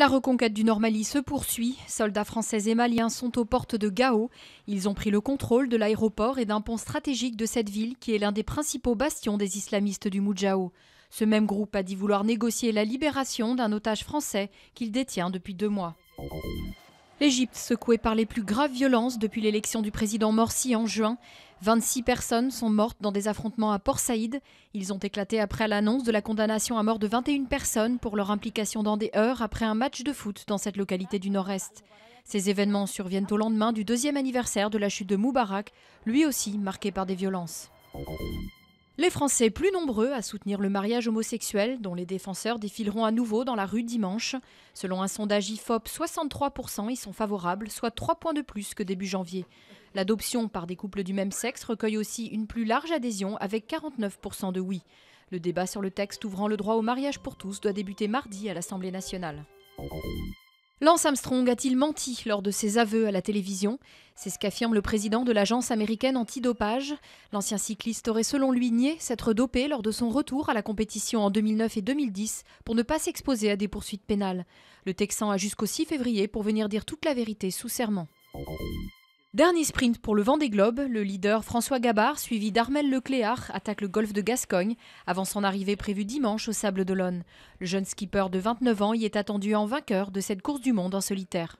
La reconquête du normalie se poursuit. Soldats français et maliens sont aux portes de Gao. Ils ont pris le contrôle de l'aéroport et d'un pont stratégique de cette ville qui est l'un des principaux bastions des islamistes du Moudjao. Ce même groupe a dit vouloir négocier la libération d'un otage français qu'il détient depuis deux mois. L'Égypte, secouée par les plus graves violences depuis l'élection du président Morsi en juin, 26 personnes sont mortes dans des affrontements à Port Saïd. Ils ont éclaté après l'annonce de la condamnation à mort de 21 personnes pour leur implication dans des heurts après un match de foot dans cette localité du nord-est. Ces événements surviennent au lendemain du deuxième anniversaire de la chute de Moubarak, lui aussi marqué par des violences. Les Français plus nombreux à soutenir le mariage homosexuel, dont les défenseurs défileront à nouveau dans la rue dimanche. Selon un sondage IFOP, 63% y sont favorables, soit 3 points de plus que début janvier. L'adoption par des couples du même sexe recueille aussi une plus large adhésion avec 49% de oui. Le débat sur le texte ouvrant le droit au mariage pour tous doit débuter mardi à l'Assemblée nationale. Lance Armstrong a-t-il menti lors de ses aveux à la télévision C'est ce qu'affirme le président de l'agence américaine antidopage. L'ancien cycliste aurait selon lui nié s'être dopé lors de son retour à la compétition en 2009 et 2010 pour ne pas s'exposer à des poursuites pénales. Le Texan a jusqu'au 6 février pour venir dire toute la vérité sous serment. Dernier sprint pour le vent des globes, le leader François Gabard, suivi d'Armel Lecléard, attaque le golfe de Gascogne avant son arrivée prévue dimanche au Sable d'Olonne. Le jeune skipper de 29 ans y est attendu en vainqueur de cette course du monde en solitaire.